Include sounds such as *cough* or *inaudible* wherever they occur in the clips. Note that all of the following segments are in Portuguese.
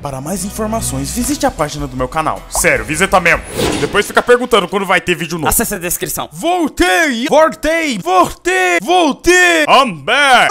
Para mais informações, visite a página do meu canal. Sério, visita mesmo. Depois fica perguntando quando vai ter vídeo novo. Acesse a descrição. Voltei! Voltei! Voltei! Voltei! I'm back!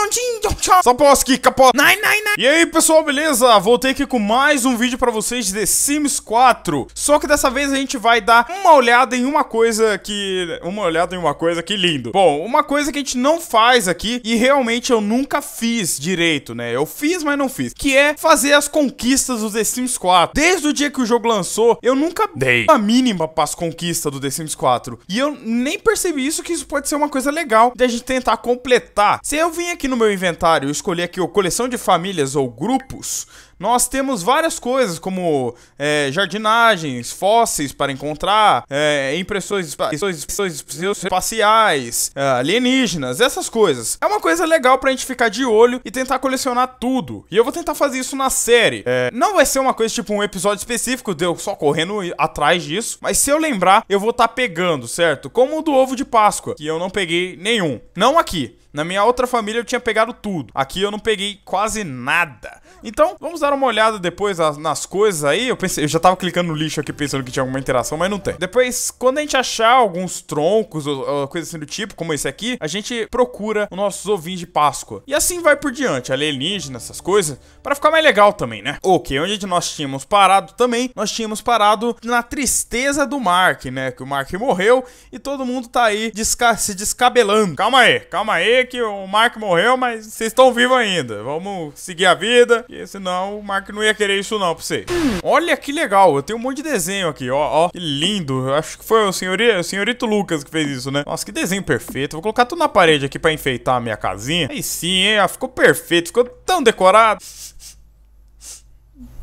Saposki, capota. Nai, nai, nai. E aí, pessoal, beleza? Voltei aqui com mais um vídeo pra vocês de The Sims 4. Só que dessa vez a gente vai dar uma olhada em uma coisa que... Uma olhada em uma coisa que lindo. Bom, uma coisa que a gente não faz aqui e realmente eu nunca fiz direito, né? Eu fiz, mas não fiz. Que é fazer as conquistas do The Sims 4. Desde o dia que o jogo lançou, eu nunca dei a mínima para as conquistas do The Sims 4. E eu nem percebi isso, que isso pode ser uma coisa legal de a gente tentar completar. Se eu vim aqui no meu inventário comentário, eu escolhi aqui o coleção de famílias ou grupos nós temos várias coisas, como é, jardinagens, fósseis para encontrar, é, impressões, impressões, espaciais, é, alienígenas, essas coisas. É uma coisa legal para a gente ficar de olho e tentar colecionar tudo. E eu vou tentar fazer isso na série. É, não vai ser uma coisa tipo um episódio específico, deu de só correndo atrás disso, mas se eu lembrar, eu vou estar tá pegando, certo? Como o do ovo de Páscoa, que eu não peguei nenhum. Não aqui. Na minha outra família eu tinha pegado tudo. Aqui eu não peguei quase nada. Então, vamos dar dar uma olhada depois nas, coisas aí. Eu pensei, eu já tava clicando no lixo aqui pensando que tinha alguma interação, mas não tem. Depois, quando a gente achar alguns troncos ou, ou coisa assim do tipo, como esse aqui, a gente procura os nossos ovinhos de Páscoa. E assim vai por diante, alienígena, essas coisas, para ficar mais legal também, né? Ok, onde nós tínhamos parado também, nós tínhamos parado na tristeza do Mark, né? Que o Mark morreu e todo mundo tá aí desca se descabelando. Calma aí, calma aí que o Mark morreu, mas vocês estão vivos ainda. Vamos seguir a vida, e senão o Mark não ia querer isso não pra você. Olha que legal, eu tenho um monte de desenho aqui, ó, ó. Que lindo, eu acho que foi o, senhori, o senhorito Lucas que fez isso, né? Nossa, que desenho perfeito. Vou colocar tudo na parede aqui pra enfeitar a minha casinha. Aí sim, hein, ficou perfeito, ficou tão decorado.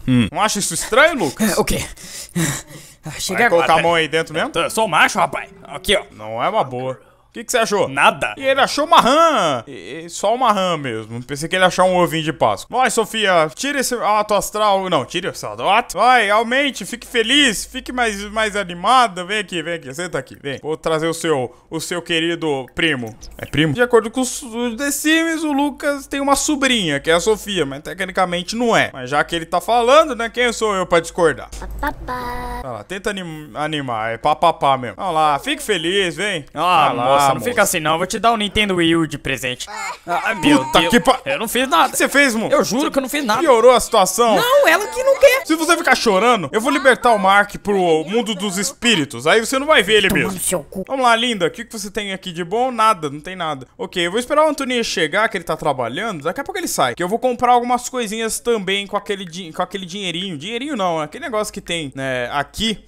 Hum. Não acha isso estranho, Lucas? *laughs* O quê? Ah, chega Vai agora. colocar a mão aí dentro mesmo? Eu sou macho, rapaz. Aqui, ó. Não é uma boa que, que você achou? Nada. E ele achou uma rã. E, e, só uma rã mesmo. Pensei que ele ia um ovinho de Páscoa. Vai, Sofia, tira esse ato astral. Não, tira esse ato. Vai, aumente, fique feliz, fique mais, mais animada. Vem aqui, vem aqui, senta aqui, vem. Vou trazer o seu, o seu querido primo. É primo? De acordo com os, os The Sims, o Lucas tem uma sobrinha, que é a Sofia, mas tecnicamente não é. Mas já que ele tá falando, né, quem sou eu pra discordar? Papapá. lá, tenta anim, animar, é papapá mesmo. Olha lá, fique feliz, vem. Ah, ah lá. Nossa não fica assim não. Vou te dar um Nintendo Wii U de presente. Ah, ah meu Puta Deus. Que pa... Eu não fiz nada. O que você fez, mo? Eu juro que eu não fiz nada. Piorou a situação. Não, ela que não quer. Se você ficar chorando, eu vou libertar o Mark pro mundo dos espíritos. Aí você não vai ver ele mesmo. Seu cu. Vamos lá, linda. O que, que você tem aqui de bom? Nada, não tem nada. Ok, eu vou esperar o Antoninho chegar, que ele tá trabalhando. Daqui a pouco ele sai. Que eu vou comprar algumas coisinhas também com aquele, com aquele dinheirinho. Dinheirinho não, é aquele negócio que tem né, aqui.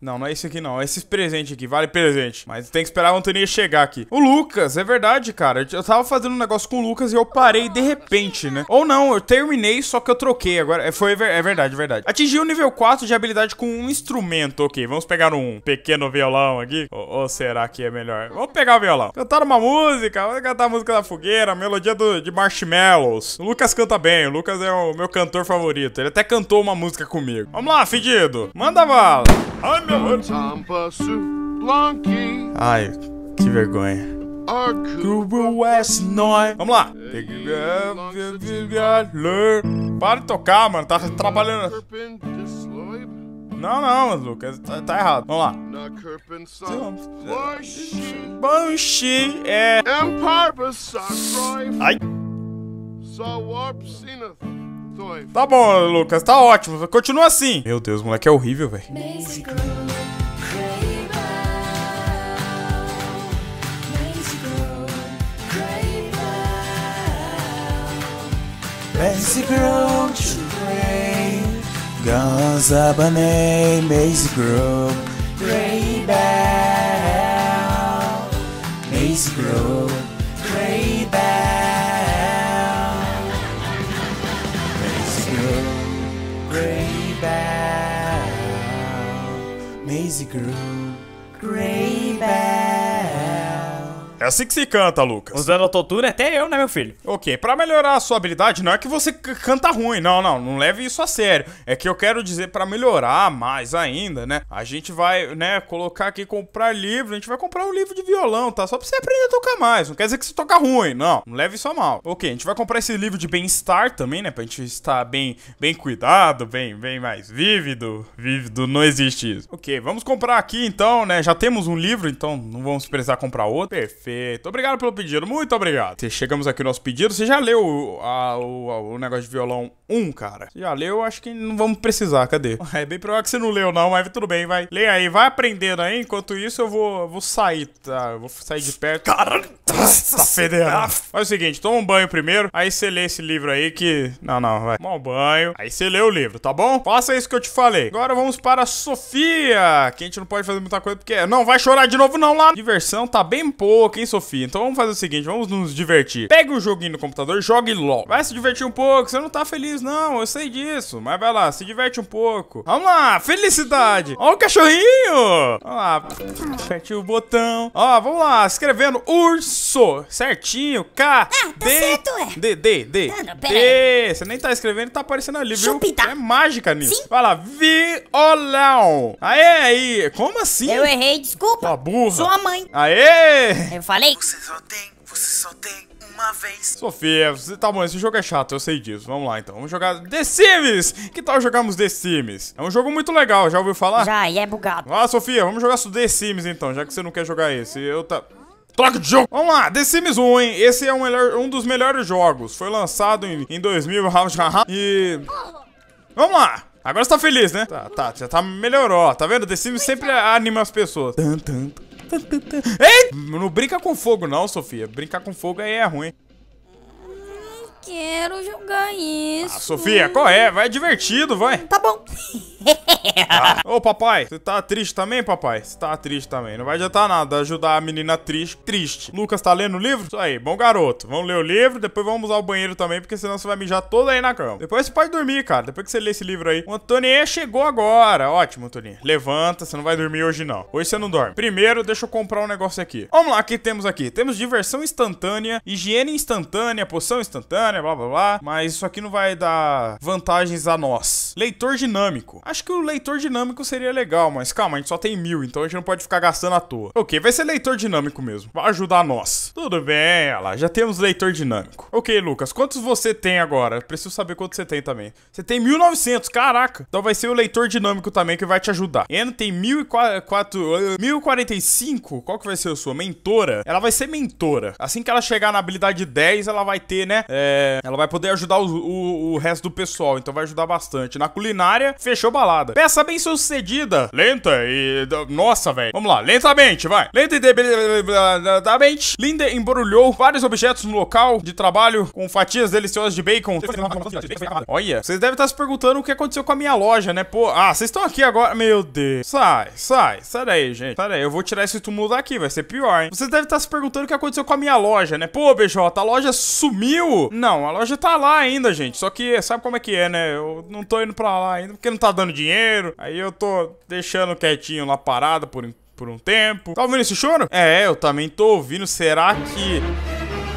Não, não é esse aqui não. É esses presentes aqui. Vale presente. Mas tem que esperar a Antoninho chegar aqui. O Lucas, é verdade, cara. Eu tava fazendo um negócio com o Lucas e eu parei de repente, né? Ou não, eu terminei, só que eu troquei. Agora, é, foi, é verdade, é verdade. Atingi o nível 4 de habilidade com um instrumento. Ok, vamos pegar um pequeno violão aqui. Ou, ou será que é melhor? Vamos pegar o violão. Cantar uma música. Vamos cantar a música da fogueira, a melodia do, de marshmallows. O Lucas canta bem. O Lucas é o meu cantor favorito. Ele até cantou uma música comigo. Vamos lá, fedido. Manda bala. Ai, Ai, que vergonha. Vamos lá. É, Para de tocar, mano. Tá trabalhando. Não, não, Lucas, tá, tá, errado. Vamos lá. É. Banshee é. Ai dois. Tá bom, Lucas, tá ótimo. Continua assim. Meu Deus, moleque é horrível, velho. Maze Grove to Grey Guns up a name Maze Grove Grey Bell Maze Grove grew gray back. É assim que se canta, Lucas. Usando autotune até eu, né, meu filho? Ok, para melhorar a sua habilidade, não é que você canta ruim, não, não, não leve isso a sério. É que eu quero dizer para melhorar mais ainda, né? A gente vai, né, colocar aqui comprar livro, a gente vai comprar um livro de violão, tá? Só pra você aprender a tocar mais. Não quer dizer que você toca ruim, não. Não leve isso a mal. Ok, a gente vai comprar esse livro de bem-estar também, né? Pra gente estar bem, bem cuidado, bem, bem mais vívido. Vívido não existe isso. Ok, vamos comprar aqui então, né? Já temos um livro, então não vamos precisar comprar outro. Perfeito. Perfeito. Obrigado pelo pedido, muito obrigado. Chegamos aqui no nosso pedido. Você já leu a, o, o, negócio de violão 1, cara? já leu? Acho que não vamos precisar, cadê? *laughs* É bem provável que você não leu, não, mas tudo bem, vai. Lê aí, vai aprendendo aí. Enquanto isso, eu vou, vou sair, tá? Eu vou sair de perto. Caralho! Tá fedendo. Faz o seguinte, toma um banho primeiro, aí você lê esse livro aí que... Não, não, vai. Toma um banho, aí você lê o livro, tá bom? Faça isso que eu te falei. Agora vamos para a Sofia, que a gente não pode fazer muita coisa porque... Não vai chorar de novo não lá. Diversão tá bem pouca, Sofia? Então vamos fazer o seguinte, vamos nos divertir. Pega o joguinho no computador, jogue LOL. Vai se divertir um pouco, você não tá feliz não, eu sei disso. Mas vai lá, se diverte um pouco. Vamos lá, felicidade. Ó o cachorrinho. Ó lá, aperte o botão. Ó, vamos lá, escrevendo urso, certinho, K, ah, tá D, certo, é. D, D, D, D. Você nem tá escrevendo, tá aparecendo ali, viu? Chupita. É mágica nisso. Sim. Vai lá, violão. Aê, aí, como assim? Eu errei, desculpa. Sua tá burra. Sua mãe. Aê. Eu falei? Você só tem, você só tem uma vez. Sofia, você tá bom, esse jogo é chato, eu sei disso. Vamos lá então, vamos jogar The Sims! Que tal jogarmos The Sims? É um jogo muito legal, já ouviu falar? Já, e é bugado. Ah, Sofia, vamos jogar The Sims então, já que você não quer jogar esse. Eu tá... Troca de jogo! Vamos lá, The Sims 1, hein? Esse é um, melhor, um dos melhores jogos. Foi lançado em, em 2000 e... Vamos lá! Agora você tá feliz, né? Tá, tá, já tá melhorou. Tá vendo? The Sims sempre anima as pessoas. Tan, tan, tan. Ei, não brinca com fogo não, Sofia. Brincar com fogo aí é ruim quero jogar isso. Ah, Sofia, qual é? Vai divertido, vai. Tá bom. *laughs* ah. Ô, papai, você tá triste também, papai? Você tá triste também. Não vai adiantar nada ajudar a menina triste. Triste. Lucas tá lendo o livro? Isso aí, bom garoto. Vamos ler o livro, depois vamos usar o banheiro também, porque senão você vai mijar toda aí na cama. Depois você pode dormir, cara. Depois que você lê esse livro aí. O Antoniê chegou agora. Ótimo, Toninho. Levanta, você não vai dormir hoje, não. Hoje você não dorme. Primeiro, deixa eu comprar um negócio aqui. Vamos lá, o que temos aqui? Temos diversão instantânea, higiene instantânea, poção instantânea instantânea, né, blá blá blá. Mas isso aqui não vai dar vantagens a nós. Leitor dinâmico. Acho que o leitor dinâmico seria legal, mas calma, a gente só tem mil, então a gente não pode ficar gastando à toa. Ok, vai ser leitor dinâmico mesmo. Vai ajudar nós. Tudo bem, olha lá, já temos leitor dinâmico. Ok, Lucas, quantos você tem agora? Preciso saber quantos você tem também. Você tem 1900, caraca. Então vai ser o leitor dinâmico também que vai te ajudar. Ana tem 1045. Eh, Qual que vai ser a sua? Mentora? Ela vai ser mentora. Assim que ela chegar na habilidade 10, ela vai ter, né? É, é, ela vai poder ajudar o, o, o, resto do pessoal, então vai ajudar bastante. Na culinária, fechou balada. Peça bem sucedida, lenta e. Nossa, velho. Vamos lá, lentamente, vai. Lenta e debilitadamente. Linda embrulhou vários objetos no local de trabalho com fatias deliciosas de bacon. Olha, vocês devem estar se perguntando o que aconteceu com a minha loja, né? Pô, ah, vocês estão aqui agora. Meu Deus. Sai, sai, sai daí, gente. Sai daí, eu vou tirar esse túmulo daqui, vai ser pior, hein? Vocês devem estar se perguntando o que aconteceu com a minha loja, né? Pô, BJ, a loja sumiu? Não. Não, a loja tá lá ainda, gente. Só que sabe como é que é, né? Eu não tô indo pra lá ainda porque não tá dando dinheiro. Aí eu tô deixando quietinho lá parada por, por um tempo. Tá ouvindo esse choro? É, eu também tô ouvindo. Será que...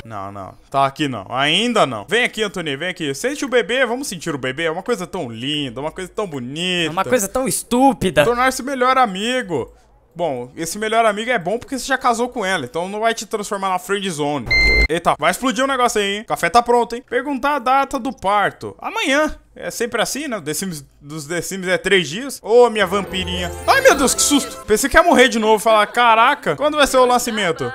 Não, não. Tá aqui não. Ainda não. Vem aqui, Antônio, vem aqui. Sente o bebê, vamos sentir o bebê. É uma coisa tão linda, uma coisa tão bonita. É uma coisa tão estúpida. Tornar-se melhor amigo. Bom, esse melhor amigo é bom porque você já casou com ela, então não vai te transformar na friend zone. Eita, vai explodir o um negócio aí, hein? Café tá pronto, hein? Perguntar a data do parto. Amanhã. É sempre assim, né? The Sims, dos The Sims é três dias. Ô, oh, minha vampirinha. Ai, meu Deus, que susto. Pensei que ia morrer de novo. Falar, caraca, quando vai ser o nascimento?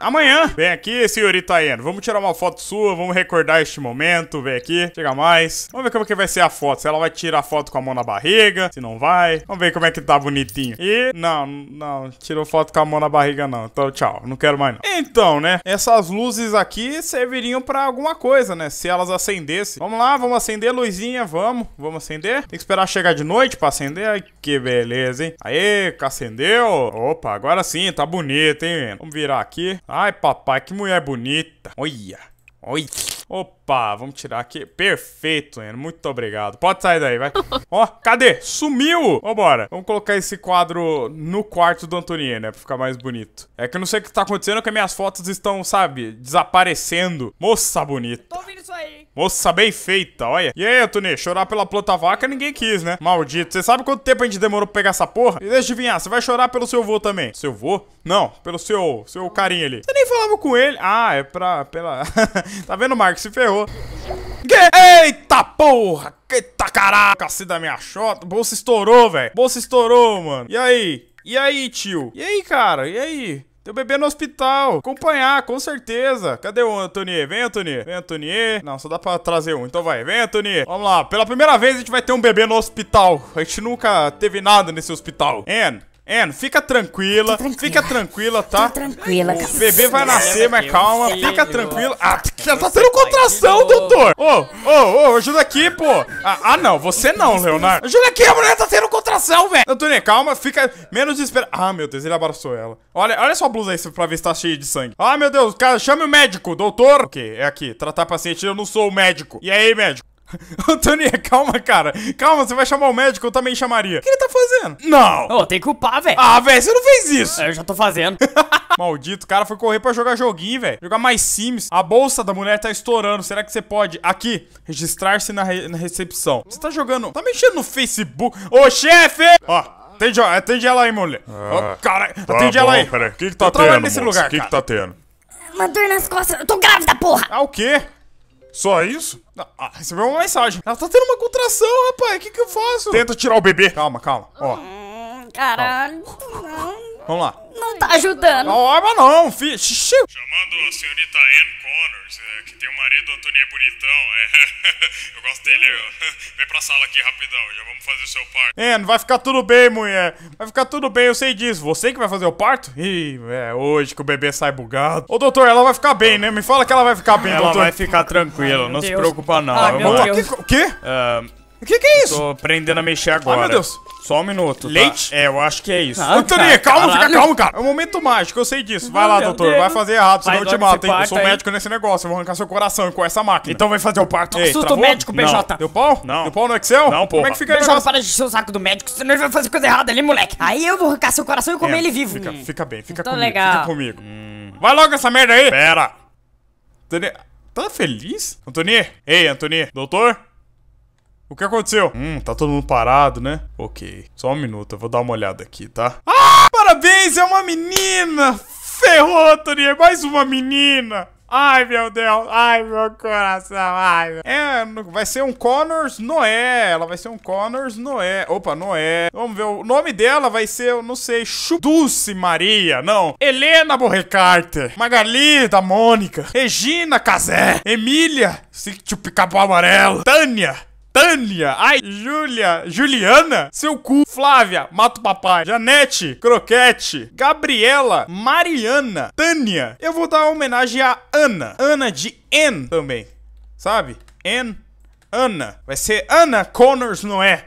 amanhã. Vem aqui, senhorita Aena. Vamos tirar uma foto sua, vamos recordar este momento. Vem aqui, chega mais. Vamos ver como é que vai ser a foto. Se ela vai tirar a foto com a mão na barriga, se não vai. Vamos ver como é que tá bonitinho. E, não, não, tirou foto com a mão na barriga não. Então, tchau, não quero mais não. Então, né, essas luzes aqui serviriam pra alguma coisa, né? Se elas acendessem. Vamos lá, vamos acender a luzinha, vamos. Vamos acender. Tem que esperar chegar de noite pra acender. Ai, que beleza, hein? Aê, acendeu. Opa, agora sim, tá bonito, hein? Vamos virar aqui. Ai, papai, que mulher bonita. Olha, olha. Ô, Opa, vamos tirar aqui. Perfeito, mano. Muito obrigado. Pode sair daí, vai. *laughs* Ó, cadê? Sumiu! Vambora. Vamos colocar esse quadro no quarto do Antoniene, né? Pra ficar mais bonito. É que eu não sei o que tá acontecendo, é que minhas fotos estão, sabe, desaparecendo. Moça bonita. Tô ouvindo isso aí. Moça bem feita, olha. E aí, Antoni, chorar pela planta vaca ninguém quis, né? Maldito. Você sabe quanto tempo a gente demorou pra pegar essa porra? E deixa eu adivinhar, você vai chorar pelo seu vô também. Seu vô? Não, pelo seu, seu carinha ali. Você nem falava com ele. Ah, é pra... Pela... *laughs* tá vendo, Marcos? Se ferrou favor. Eita porra! Eita caraca, Cacida da minha chota. Bolsa estourou, velho. Bolsa estourou, mano. E aí? E aí, tio? E aí, cara? E aí? Teu bebê no hospital. Acompanhar, com certeza. Cadê o Antonier? Vem, Antonier. Vem, Antonier. Não, só dá pra trazer um. Então vai. Vem, Antonier. Vamos lá. Pela primeira vez a gente vai ter um bebê no hospital. A gente nunca teve nada nesse hospital. Anne. É, fica tranquila, tranquila, fica tranquila, tá? Tô tranquila, O bebê vai nascer, é mas calma, fica tranquila. Ah, ela tá tendo contração, doutor! Ô, ô, ô, ajuda aqui, pô! Ah, ah, não, você não, Leonardo. Ajuda aqui, a mulher tá tendo contração, velho! Antônio, calma, fica menos desesperado. Ah, meu Deus, ele abraçou ela. Olha, olha sua blusa aí pra ver se tá cheia de sangue. Ah, meu Deus, cara, chame o médico, doutor! Ok, é aqui, tratar paciente, eu não sou o médico. E aí, médico? Antônio, *laughs* calma, cara. Calma, você vai chamar o médico, eu também chamaria. O que ele tá fazendo? Não! Ô, oh, tem que culpar, velho. Ah, velho, você não fez isso. É, eu já tô fazendo. *laughs* Maldito, o cara foi correr pra jogar joguinho, velho. Jogar mais Sims. A bolsa da mulher tá estourando. Será que você pode, aqui, registrar-se na, re na, recepção? Você tá jogando... Tá mexendo no Facebook? Ô, chefe! Ó, atende, atende ela aí, mulher. Ah, oh, cara, tá atende ela aí. Peraí, o que que tá tô tendo, nesse moço? lugar, O que que tá tendo? Uma dor nas costas. Eu tô grávida, porra! Ah, o quê? Só isso? Ah, recebeu uma mensagem. Ela tá tendo uma contração, rapaz. O que que eu faço? Tenta tirar o bebê. Calma, calma. Ó. Hum, caralho. Calma. Vamos lá. Não tá ajudando. arma não, filho. Chamando a senhorita Ann Connors, é, que tem um marido, Antônio é bonitão. É, *laughs* eu gosto dele. Eu, *laughs* vem pra sala aqui rapidão, já vamos fazer o seu parto. Ann, vai ficar tudo bem, mulher. Vai ficar tudo bem, eu sei disso. Você que vai fazer o parto? Ih, é hoje que o bebê sai bugado. Ô, doutor, ela vai ficar bem, né? Me fala que ela vai ficar bem, ela doutor. Ela vai ficar tranquila, não Deus. se preocupa não. Ai, meu vou... Deus. Que? Uh... Ah, o que, que é isso? Tô aprendendo a mexer agora. Ai, meu Deus. Só um minuto. Tá? Leite? Tá? É, eu acho que é isso. Ah, Antônio, calma, fica calmo, cara. É um momento mágico, eu sei disso. Vai lá, doutor. Deus. Vai fazer errado, senão eu te mato, hein? Eu sou aí. médico nesse negócio, eu vou arrancar seu coração com essa máquina. Então vai fazer o parto. Ei, Assusta tá médico, PJ. Não. Deu pau? Não. Deu pau no Excel? Não, pô. Como é que fica aí? PJ, para de encher o saco do médico, senão ele vai fazer coisa errada ali, moleque. Aí eu vou arrancar seu coração e comer é, ele vivo. Fica, hum. fica bem, fica então comigo. Legal. Fica comigo. Hum. Vai logo essa merda aí. Pera. Antônio, tá feliz? Antônio? Ei, Antônio. Doutor? O que aconteceu? Hum, tá todo mundo parado, né? Ok. Só um minuto, eu vou dar uma olhada aqui, tá? Ah! Parabéns, é uma menina! Ferrou, Tony, mais uma menina! Ai, meu Deus! Ai, meu coração! Ai, meu... É, vai ser um Connors Noé. Ela vai ser um Connors Noé. Opa, Noé. Vamos ver. O nome dela vai ser, eu não sei, Chu... Maria, não. Helena Borrecarter. Magali da Mônica. Regina Casé. Emília. Sítio Picapau Amarelo. Tânia. Tânia, ai, Júlia, Juliana, seu cu, Flávia, Mato Papai, Janete, Croquete, Gabriela, Mariana, Tânia. Eu vou dar uma homenagem a Ana, Ana de N também, sabe? N, Ana. Vai ser Ana Connors, não é?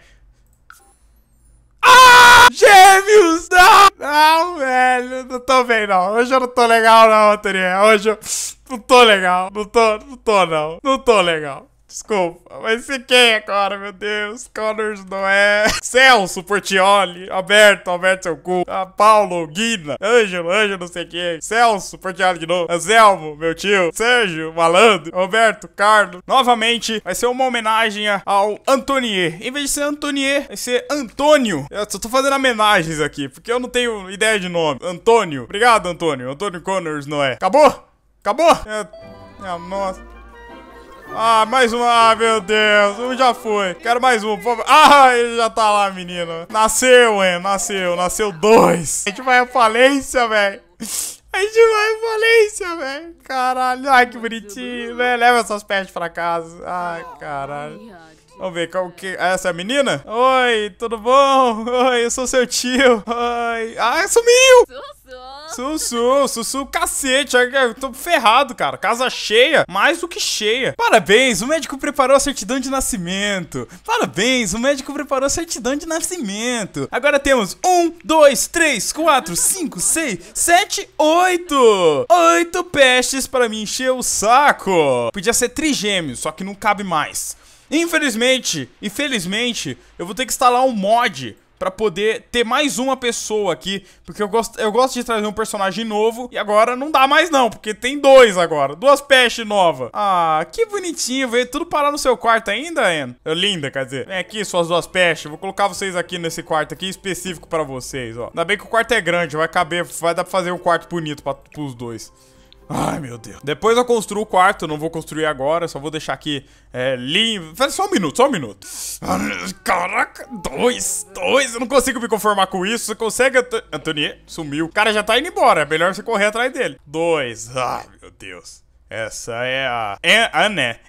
Ah! Gêmeos, não! Não, velho, não tô bem não. Hoje eu não tô legal não, Tânia. Hoje eu não tô legal. Não tô, não tô não. Não tô legal. Desculpa, mas quem agora, meu Deus. Connors Noé. Celso Portioli. Alberto, Alberto seu cu. A Paulo, Guina. Ângelo, Ângelo, não sei quem. Celso Portioli de novo. Anselmo, meu tio. Sérgio, malandro. Roberto, Carlos. Novamente, vai ser uma homenagem ao Antonier. Em vez de ser Antonier, vai ser Antônio. Eu só tô fazendo homenagens aqui, porque eu não tenho ideia de nome. Antônio. Obrigado, Antônio. Antônio Connors Noé. Acabou? Acabou? É... é nossa. Ah, mais um. Ah, meu Deus. Um já foi. Quero mais um, por favor. Ah, ele já tá lá, menino. Nasceu, hein? Nasceu. Nasceu dois. A gente vai à falência, velho. A gente vai à falência, velho. Caralho. Ai, que bonitinho, velho. Leva essas pets pra casa. Ai, caralho. Vamos ver, qual que... Ah, essa é a menina? Oi, tudo bom? Oi, eu sou seu tio. Oi. Ai, ah, sumiu! Sussu, Sussu, cacete, eu tô ferrado, cara. Casa cheia, mais do que cheia. Parabéns, o médico preparou a certidão de nascimento. Parabéns, o médico preparou a certidão de nascimento. Agora temos um, dois, três, quatro, cinco, seis, sete, oito. Oito pestes para me encher o saco. Podia ser trigêmeo, só que não cabe mais. Infelizmente, infelizmente eu vou ter que instalar um mod para poder ter mais uma pessoa aqui, porque eu gosto, eu gosto de trazer um personagem novo e agora não dá mais não, porque tem dois agora, duas peste nova. Ah, que bonitinho, veio tudo parar no seu quarto ainda, Anne? Linda, quer dizer. Vem aqui, suas duas pestes. vou colocar vocês aqui nesse quarto aqui específico para vocês, ó. Ainda bem que o quarto é grande, vai caber, vai dar pra fazer um quarto bonito para pros dois. Ai, meu Deus. Depois eu construo o quarto, não vou construir agora, só vou deixar aqui é, limpo. Só um minuto, só um minuto. Caraca, dois, dois. Eu não consigo me conformar com isso. Você consegue, Antônio? Sumiu. O cara já tá indo embora, é melhor você correr atrás dele. Dois. Ai, meu Deus. Essa é a... É, Ana.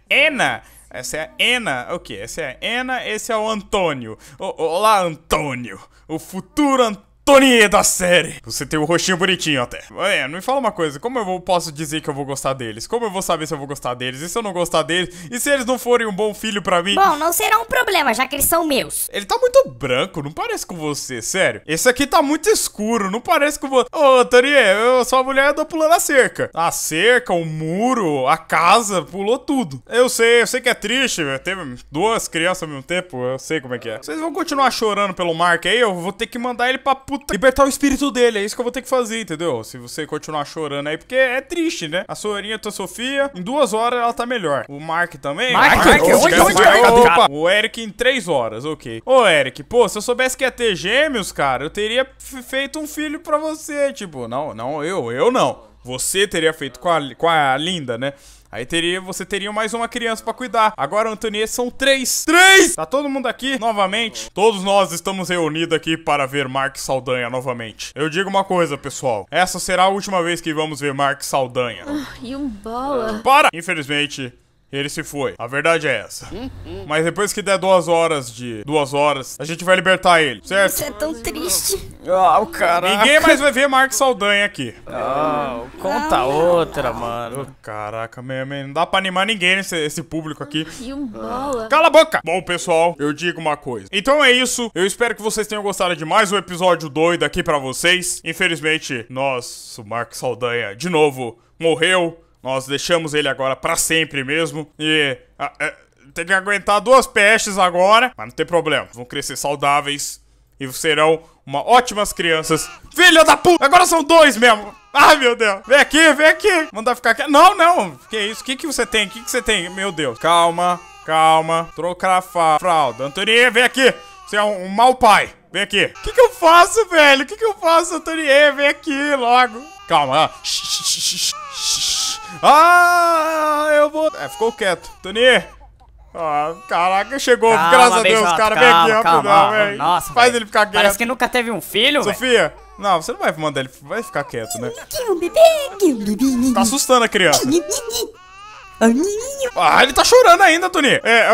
Essa é a Ana. O okay, que? Essa é a Ana, esse é o Antônio. O, olá, Antônio. O futuro Antônio Toninho da série. Você tem o um rostinho bonitinho até. É, me fala uma coisa, como eu vou, posso dizer que eu vou gostar deles? Como eu vou saber se eu vou gostar deles? E se eu não gostar deles? E se eles não forem um bom filho para mim? Bom, não será um problema, já que eles são meus. Ele tá muito branco, não parece com você, sério. Esse aqui tá muito escuro, não parece com você. Ô, Toninho, eu sou mulher andou pulando a cerca. A cerca, o muro, a casa, pulou tudo. Eu sei, eu sei que é triste, teve duas crianças ao mesmo tempo, eu sei como é que é. Vocês vão continuar chorando pelo Mark aí, eu vou ter que mandar ele pra puta puta. Libertar o espírito dele, é isso que eu vou ter que fazer, entendeu? Se você continuar chorando aí, porque é triste, né? A Sorinha, tua Sofia, em duas horas ela tá melhor. O Mark também. Mark, Mark, Mark onde, onde, onde, é Opa, o Eric em três horas, ok. Ô, Eric, pô, se eu soubesse que ia ter gêmeos, cara, eu teria feito um filho pra você. Tipo, não, não, eu, eu não. Você teria feito com a, com a Linda, né? Aí teria, você teria mais uma criança para cuidar. Agora, Antonieta, são três. Três! Tá todo mundo aqui novamente? Todos nós estamos reunidos aqui para ver Mark Saldanha novamente. Eu digo uma coisa, pessoal. Essa será a última vez que vamos ver Mark Saldanha. Ah, e um bola. Para! Infelizmente, ele se foi. A verdade é essa. Mas depois que der duas horas de. duas horas, a gente vai libertar ele, certo? Isso é tão triste. Ah, o cara. Ninguém mais vai ver Mark Saldanha aqui. Ah, conta ah. outra, mano. Caraca, meu, meu, não dá pra animar ninguém nesse esse público aqui. Que bola. Cala a boca! Bom, pessoal, eu digo uma coisa. Então é isso. Eu espero que vocês tenham gostado de mais um episódio doido aqui pra vocês. Infelizmente, nosso Mark Saldanha, de novo, morreu. Nós deixamos ele agora para sempre mesmo. E. A, a, é, tem que aguentar duas pestes agora. Mas não tem problema. Vão crescer saudáveis e serão uma ótimas crianças. Filha da puta! Agora são dois mesmo! Ai, meu Deus! Vem aqui, vem aqui! Mandar ficar aqui. Não, não! Que isso? O que, que você tem? O que, que você tem? Meu Deus! Calma, calma. Trocar a fralda. Antoninha, vem aqui! Você é um, um mau pai. Vem aqui. O que, que eu faço, velho? O que, que eu faço, Antoninha? Vem aqui logo. Calma. Ah. Ah, eu vou... É, ficou quieto. Tony! Ah, caraca, chegou, calma, graças a Deus, cara. Calma, vem aqui rapidão, velho. Nossa, Faz véio. ele ficar quieto. Parece que nunca teve um filho, Sofia, véio. não, você não vai mandar ele... Vai ficar quieto, né? Tá assustando a criança. *laughs* Ah, ele tá chorando ainda, Tony. É,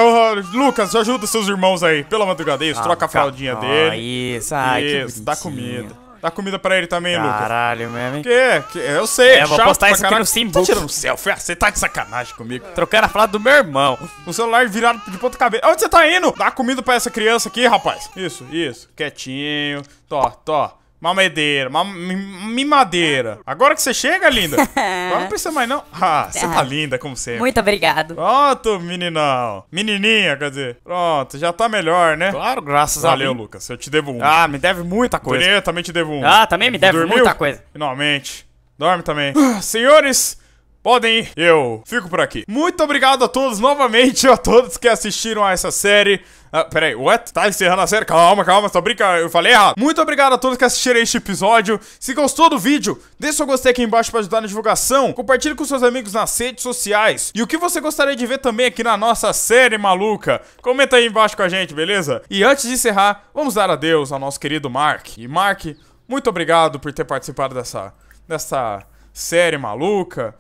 Lucas, ajuda seus irmãos aí. Pela madrugada, isso. Ah, troca a fraldinha dele. Ah, isso, ai, isso, dá comida. Dá comida pra ele também, Caralho, Lucas. Caralho, mesmo, hein? Que? que? Eu sei, é, é chato vou postar isso aqui no Simbook. Tá tirando selfie? Ah, você tá de sacanagem comigo. Trocando a fala do meu irmão. O celular virado de ponta cabeça. Onde você tá indo? Dá comida pra essa criança aqui, rapaz. Isso, isso. Quietinho. Tó, tó. Mamedeira, ma mimadeira. *laughs* Agora que você chega, linda. *laughs* Agora não precisa mais, não. Ah, você tá *laughs* linda, como sempre. Muito obrigado. Pronto, meninão. Menininha, quer dizer. Pronto, já tá melhor, né? Claro, graças Valeu, a Deus. Valeu Lucas. Eu te devo um. Ah, me deve muita coisa. Eu também te devo um. Ah, também me deve Dormiu? muita coisa. Finalmente. Dorme também. *gasps* senhores. Podem ir. Eu fico por aqui. Muito obrigado a todos novamente, a todos que assistiram a essa série. Ah, peraí, what? Tá encerrando a série? Calma, calma, só brinca, eu falei errado. Muito obrigado a todos que assistiram este episódio. Se gostou do vídeo, deixa seu gostei aqui embaixo pra ajudar na divulgação. Compartilhe com seus amigos nas redes sociais. E o que você gostaria de ver também aqui na nossa série maluca? Comenta aí embaixo com a gente, beleza? E antes de encerrar, vamos dar adeus ao nosso querido Mark. E Mark, muito obrigado por ter participado dessa, dessa série maluca.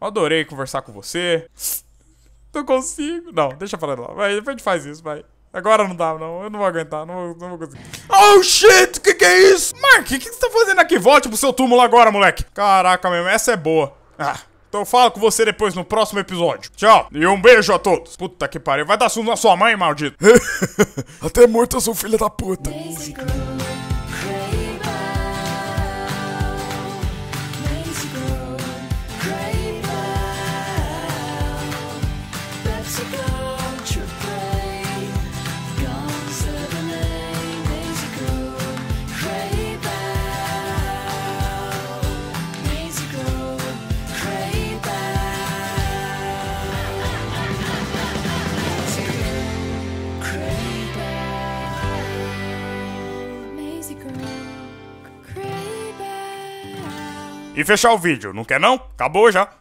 Adorei conversar com você. Não consigo. Não, deixa eu falar lá. Vai, depois a gente faz isso, vai. Agora não dá, não. Eu não vou aguentar, não vou, não vou conseguir. Oh, shit! Que que é isso? Mark, o que, que você tá fazendo aqui? Volte pro seu túmulo agora, moleque. Caraca, mesmo. Essa é boa. Ah, então eu falo com você depois no próximo episódio. Tchau. E um beijo a todos. Puta que pariu. Vai dar susto na sua mãe, maldito. *laughs* Até morto eu sou filho da puta. e fechar o vídeo. Não quer não? Acabou já.